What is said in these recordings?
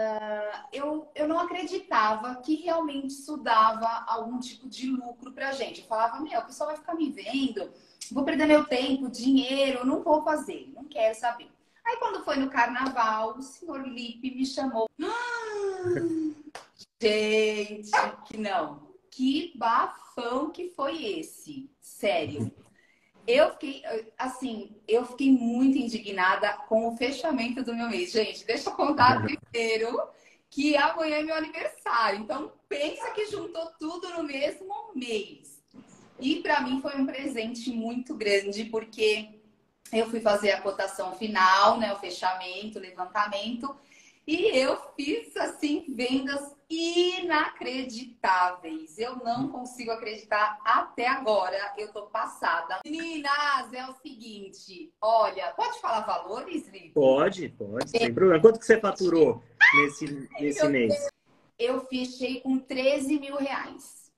Ah, eu, eu não acreditava que realmente isso dava algum tipo de lucro pra gente. Eu falava, meu, o pessoal vai ficar me vendo, vou perder meu tempo, dinheiro, não vou fazer, não quero saber. Aí quando foi no carnaval, o senhor Lipe me chamou. gente, que não. Que bafão que foi esse. Sério. Eu fiquei, assim, eu fiquei muito indignada com o fechamento do meu mês. Gente, deixa eu contar primeiro que amanhã é meu aniversário. Então, pensa que juntou tudo no mesmo mês. E para mim foi um presente muito grande, porque eu fui fazer a cotação final, né, o fechamento, o levantamento, e eu fiz, assim, vendas inacreditáveis. Eu não consigo acreditar até agora. Eu tô passada. Meninas, é o seguinte. Olha, pode falar valores, Lico? Pode, pode. Sem problema. Quanto que você faturou nesse, nesse mês? Eu fechei com 13 mil reais.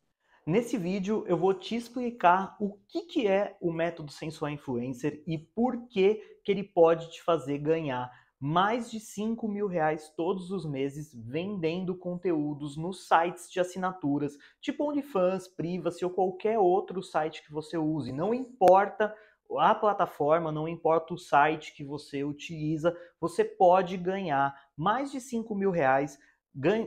Nesse vídeo eu vou te explicar o que, que é o método sensual influencer e por que, que ele pode te fazer ganhar mais de 5 mil reais todos os meses vendendo conteúdos nos sites de assinaturas, tipo OnlyFans, Privacy ou qualquer outro site que você use. Não importa a plataforma, não importa o site que você utiliza, você pode ganhar mais de 5 mil reais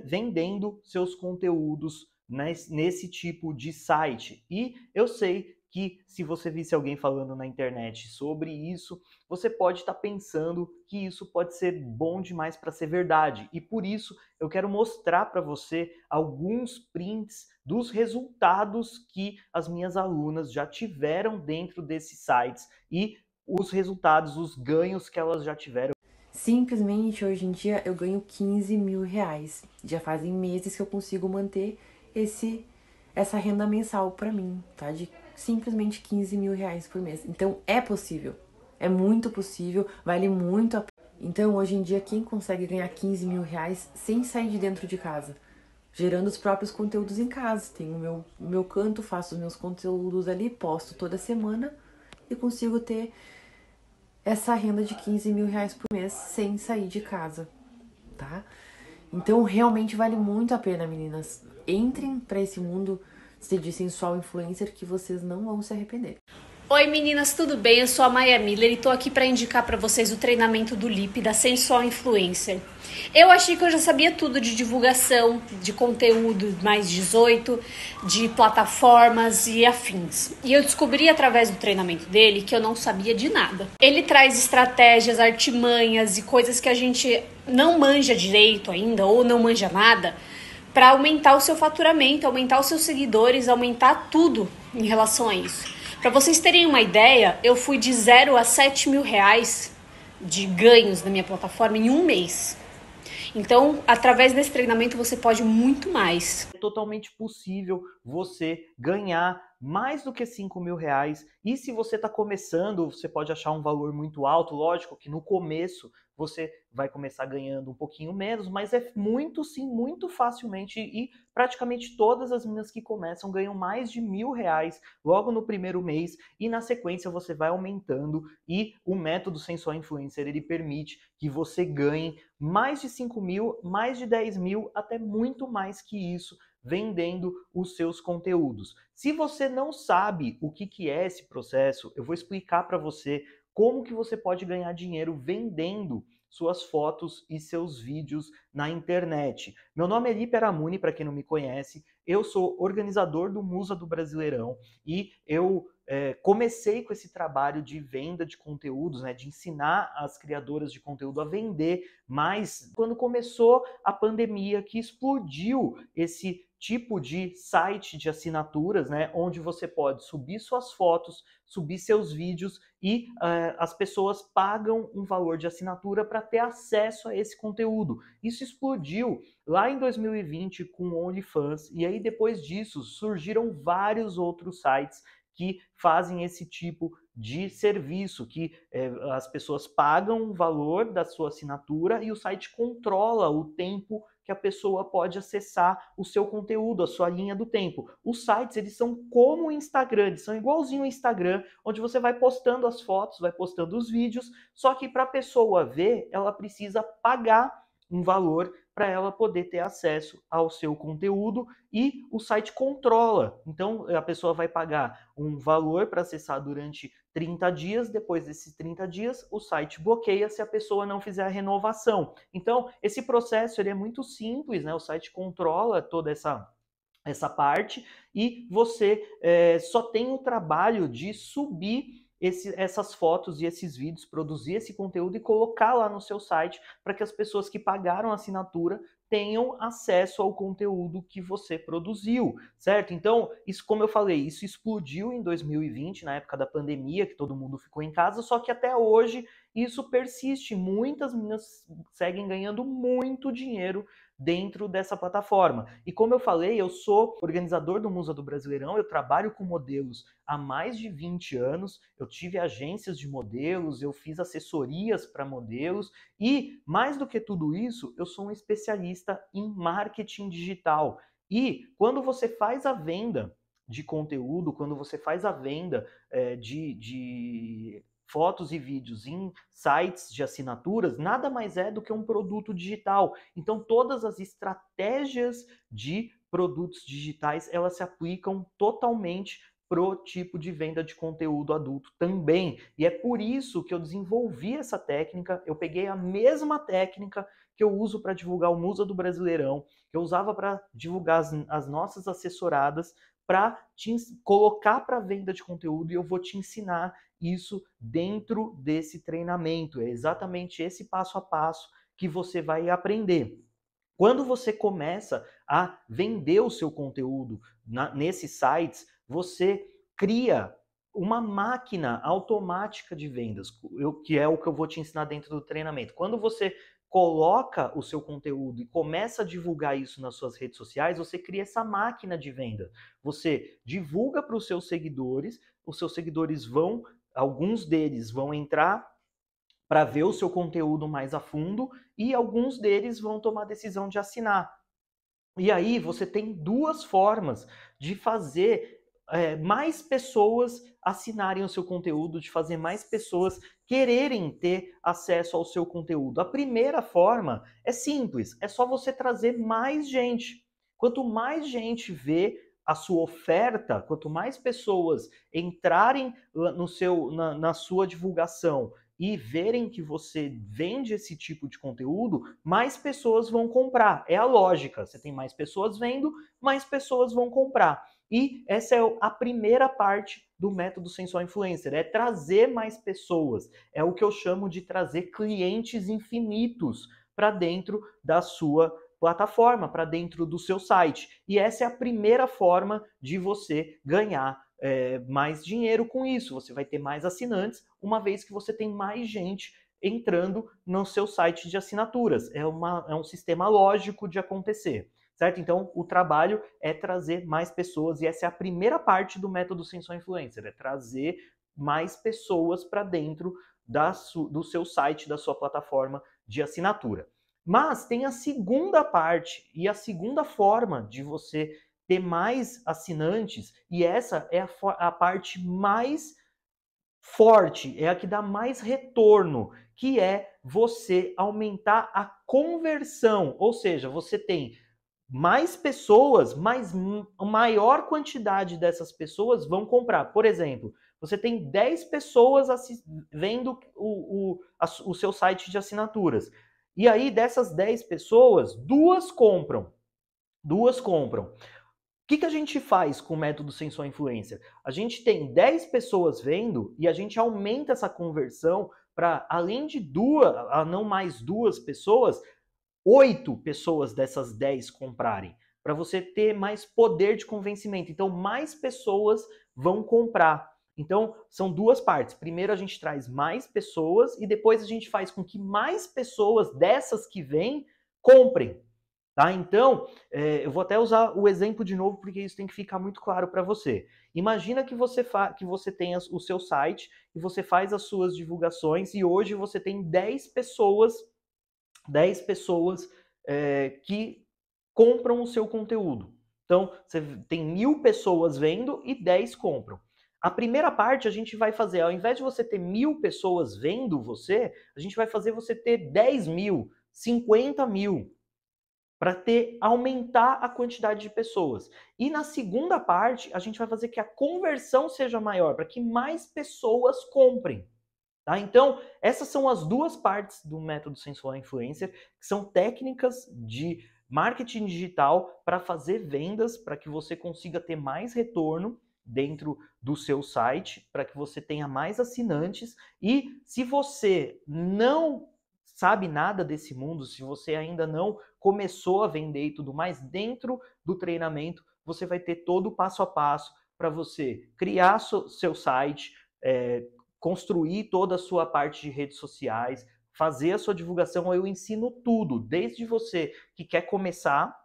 vendendo seus conteúdos né, nesse tipo de site. E eu sei que se você visse alguém falando na internet sobre isso, você pode estar tá pensando que isso pode ser bom demais para ser verdade. E por isso eu quero mostrar para você alguns prints dos resultados que as minhas alunas já tiveram dentro desses sites e os resultados, os ganhos que elas já tiveram. Simplesmente hoje em dia eu ganho 15 mil reais. Já fazem meses que eu consigo manter esse essa renda mensal para mim, tá? De simplesmente 15 mil reais por mês. Então é possível, é muito possível, vale muito a pena. Então hoje em dia quem consegue ganhar 15 mil reais sem sair de dentro de casa? Gerando os próprios conteúdos em casa. Tenho o meu, o meu canto, faço os meus conteúdos ali, posto toda semana e consigo ter essa renda de 15 mil reais por mês sem sair de casa, tá? Então realmente vale muito a pena, meninas. Entrem para esse mundo se de sensual influencer que vocês não vão se arrepender. Oi meninas, tudo bem? Eu sou a Maia Miller e tô aqui para indicar para vocês o treinamento do LIP da Sensual Influencer. Eu achei que eu já sabia tudo de divulgação, de conteúdo mais 18, de plataformas e afins. E eu descobri através do treinamento dele que eu não sabia de nada. Ele traz estratégias, artimanhas e coisas que a gente não manja direito ainda ou não manja nada para aumentar o seu faturamento, aumentar os seus seguidores, aumentar tudo em relação a isso. Para vocês terem uma ideia, eu fui de 0 a 7 mil reais de ganhos na minha plataforma em um mês. Então, através desse treinamento, você pode muito mais. É totalmente possível você ganhar mais do que 5 mil reais. E se você está começando, você pode achar um valor muito alto, lógico que no começo você vai começar ganhando um pouquinho menos, mas é muito sim, muito facilmente, e praticamente todas as meninas que começam ganham mais de mil reais logo no primeiro mês, e na sequência você vai aumentando, e o método Sensor Influencer ele permite que você ganhe mais de 5 mil, mais de 10 mil, até muito mais que isso vendendo os seus conteúdos. Se você não sabe o que, que é esse processo, eu vou explicar para você como que você pode ganhar dinheiro vendendo suas fotos e seus vídeos na internet. Meu nome é Lipe Aramuni, para quem não me conhece, eu sou organizador do Musa do Brasileirão e eu é, comecei com esse trabalho de venda de conteúdos, né, de ensinar as criadoras de conteúdo a vender, mas quando começou a pandemia que explodiu esse tipo de site de assinaturas, né, onde você pode subir suas fotos, subir seus vídeos e uh, as pessoas pagam um valor de assinatura para ter acesso a esse conteúdo. Isso explodiu lá em 2020 com o OnlyFans e aí depois disso surgiram vários outros sites que fazem esse tipo de serviço, que é, as pessoas pagam o valor da sua assinatura e o site controla o tempo que a pessoa pode acessar o seu conteúdo, a sua linha do tempo. Os sites, eles são como o Instagram, eles são igualzinho o Instagram, onde você vai postando as fotos, vai postando os vídeos, só que para a pessoa ver, ela precisa pagar um valor para ela poder ter acesso ao seu conteúdo e o site controla. Então a pessoa vai pagar um valor para acessar durante 30 dias, depois desses 30 dias o site bloqueia se a pessoa não fizer a renovação. Então esse processo ele é muito simples, né? O site controla toda essa essa parte e você é, só tem o trabalho de subir esse, essas fotos e esses vídeos, produzir esse conteúdo e colocar lá no seu site para que as pessoas que pagaram a assinatura tenham acesso ao conteúdo que você produziu, certo? Então, isso, como eu falei, isso explodiu em 2020, na época da pandemia, que todo mundo ficou em casa, só que até hoje isso persiste. Muitas meninas seguem ganhando muito dinheiro dentro dessa plataforma. E como eu falei, eu sou organizador do Musa do Brasileirão, eu trabalho com modelos há mais de 20 anos, eu tive agências de modelos, eu fiz assessorias para modelos e, mais do que tudo isso, eu sou um especialista em marketing digital. E quando você faz a venda de conteúdo, quando você faz a venda é, de, de fotos e vídeos em sites de assinaturas nada mais é do que um produto digital. Então todas as estratégias de produtos digitais elas se aplicam totalmente pro tipo de venda de conteúdo adulto também. E é por isso que eu desenvolvi essa técnica. Eu peguei a mesma técnica que eu uso para divulgar o Musa do Brasileirão, que eu usava para divulgar as, as nossas assessoradas para te colocar para venda de conteúdo e eu vou te ensinar isso dentro desse treinamento. É exatamente esse passo a passo que você vai aprender. Quando você começa a vender o seu conteúdo na, nesses sites, você cria uma máquina automática de vendas, eu, que é o que eu vou te ensinar dentro do treinamento. Quando você coloca o seu conteúdo e começa a divulgar isso nas suas redes sociais, você cria essa máquina de venda. Você divulga para os seus seguidores, os seus seguidores vão alguns deles vão entrar para ver o seu conteúdo mais a fundo e alguns deles vão tomar a decisão de assinar. E aí você tem duas formas de fazer é, mais pessoas assinarem o seu conteúdo, de fazer mais pessoas quererem ter acesso ao seu conteúdo. A primeira forma é simples, é só você trazer mais gente. Quanto mais gente vê a sua oferta, quanto mais pessoas entrarem no seu, na, na sua divulgação e verem que você vende esse tipo de conteúdo, mais pessoas vão comprar. É a lógica. Você tem mais pessoas vendo, mais pessoas vão comprar. E essa é a primeira parte do método sensual influencer, é trazer mais pessoas. É o que eu chamo de trazer clientes infinitos para dentro da sua plataforma, para dentro do seu site. E essa é a primeira forma de você ganhar é, mais dinheiro com isso. Você vai ter mais assinantes, uma vez que você tem mais gente entrando no seu site de assinaturas. É, uma, é um sistema lógico de acontecer, certo? Então, o trabalho é trazer mais pessoas, e essa é a primeira parte do método Sensor Influencer, é trazer mais pessoas para dentro da, do seu site, da sua plataforma de assinatura. Mas tem a segunda parte e a segunda forma de você ter mais assinantes, e essa é a, a parte mais forte, é a que dá mais retorno, que é você aumentar a conversão, ou seja, você tem mais pessoas, mais maior quantidade dessas pessoas vão comprar. Por exemplo, você tem 10 pessoas vendo o, o, a, o seu site de assinaturas. E aí, dessas 10 pessoas, duas compram. Duas compram. O que, que a gente faz com o método sensor influencer? A gente tem 10 pessoas vendo e a gente aumenta essa conversão para, além de duas, a não mais duas pessoas, oito pessoas dessas 10 comprarem. Para você ter mais poder de convencimento. Então, mais pessoas vão comprar. Então, são duas partes. Primeiro a gente traz mais pessoas e depois a gente faz com que mais pessoas dessas que vêm comprem. Tá? Então, é, eu vou até usar o exemplo de novo, porque isso tem que ficar muito claro para você. Imagina que você, que você tenha o seu site e você faz as suas divulgações e hoje você tem 10 pessoas, 10 pessoas é, que compram o seu conteúdo. Então, você tem mil pessoas vendo e 10 compram. A primeira parte a gente vai fazer, ao invés de você ter mil pessoas vendo você, a gente vai fazer você ter 10 mil, 50 mil, para ter aumentar a quantidade de pessoas. E na segunda parte, a gente vai fazer que a conversão seja maior, para que mais pessoas comprem. Tá? Então, essas são as duas partes do método sensual influencer, que são técnicas de marketing digital para fazer vendas, para que você consiga ter mais retorno dentro do seu site para que você tenha mais assinantes. E se você não sabe nada desse mundo, se você ainda não começou a vender e tudo mais, dentro do treinamento você vai ter todo o passo a passo para você criar so, seu site, é, construir toda a sua parte de redes sociais, fazer a sua divulgação. Eu ensino tudo, desde você que quer começar,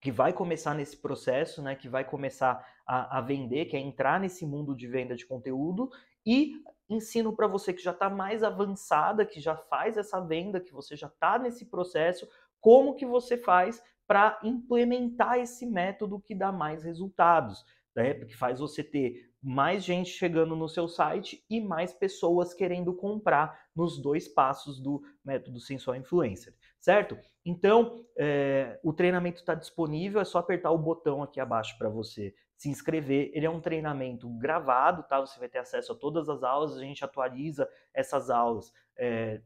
que vai começar nesse processo, né, que vai começar a, a vender, que é entrar nesse mundo de venda de conteúdo, e ensino para você que já está mais avançada, que já faz essa venda, que você já está nesse processo, como que você faz para implementar esse método que dá mais resultados, né? que faz você ter mais gente chegando no seu site e mais pessoas querendo comprar nos dois passos do método Sensual Influencer, certo? Então, é, o treinamento está disponível, é só apertar o botão aqui abaixo para você se inscrever. Ele é um treinamento gravado, tá? Você vai ter acesso a todas as aulas, a gente atualiza essas aulas é,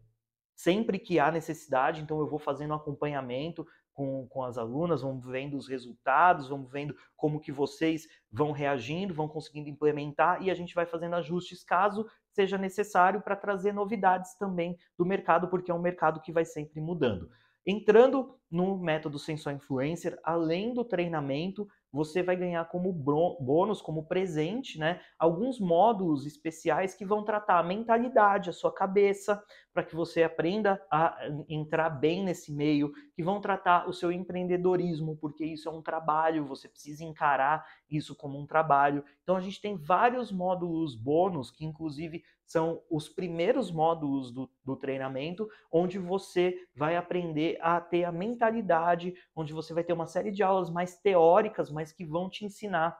sempre que há necessidade, então eu vou fazendo acompanhamento com, com as alunas, vamos vendo os resultados, vamos vendo como que vocês vão reagindo, vão conseguindo implementar e a gente vai fazendo ajustes caso seja necessário para trazer novidades também do mercado, porque é um mercado que vai sempre mudando. Entrando no método Sensor Influencer, além do treinamento, você vai ganhar como bônus, como presente, né? Alguns módulos especiais que vão tratar a mentalidade, a sua cabeça, para que você aprenda a entrar bem nesse meio, que vão tratar o seu empreendedorismo, porque isso é um trabalho, você precisa encarar isso como um trabalho. Então a gente tem vários módulos bônus que inclusive são os primeiros módulos do, do, treinamento, onde você vai aprender a ter a mentalidade, onde você vai ter uma série de aulas mais teóricas, mas que vão te ensinar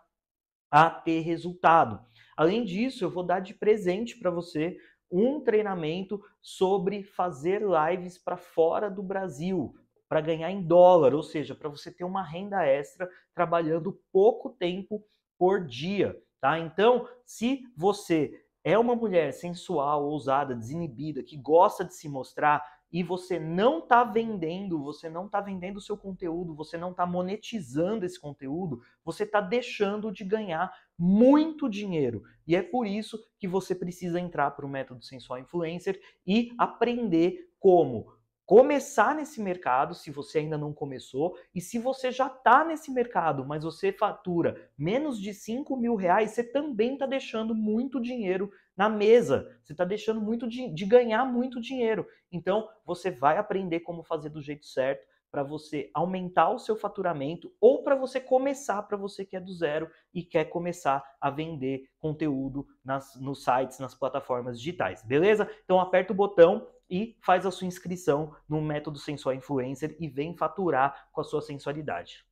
a ter resultado. Além disso, eu vou dar de presente para você um treinamento sobre fazer lives para fora do Brasil, para ganhar em dólar, ou seja, para você ter uma renda extra trabalhando pouco tempo por dia, tá? Então, se você é uma mulher sensual, ousada, desinibida, que gosta de se mostrar e você não está vendendo, você não está vendendo o seu conteúdo, você não está monetizando esse conteúdo, você está deixando de ganhar muito dinheiro. E é por isso que você precisa entrar para o método sensual influencer e aprender como começar nesse mercado, se você ainda não começou, e se você já está nesse mercado, mas você fatura menos de 5 mil reais, você também está deixando muito dinheiro na mesa, você está deixando muito de, de ganhar muito dinheiro. Então, você vai aprender como fazer do jeito certo para você aumentar o seu faturamento ou para você começar, para você que é do zero e quer começar a vender conteúdo nas, nos sites, nas plataformas digitais, beleza? Então aperta o botão e faz a sua inscrição no método Sensual Influencer e vem faturar com a sua sensualidade.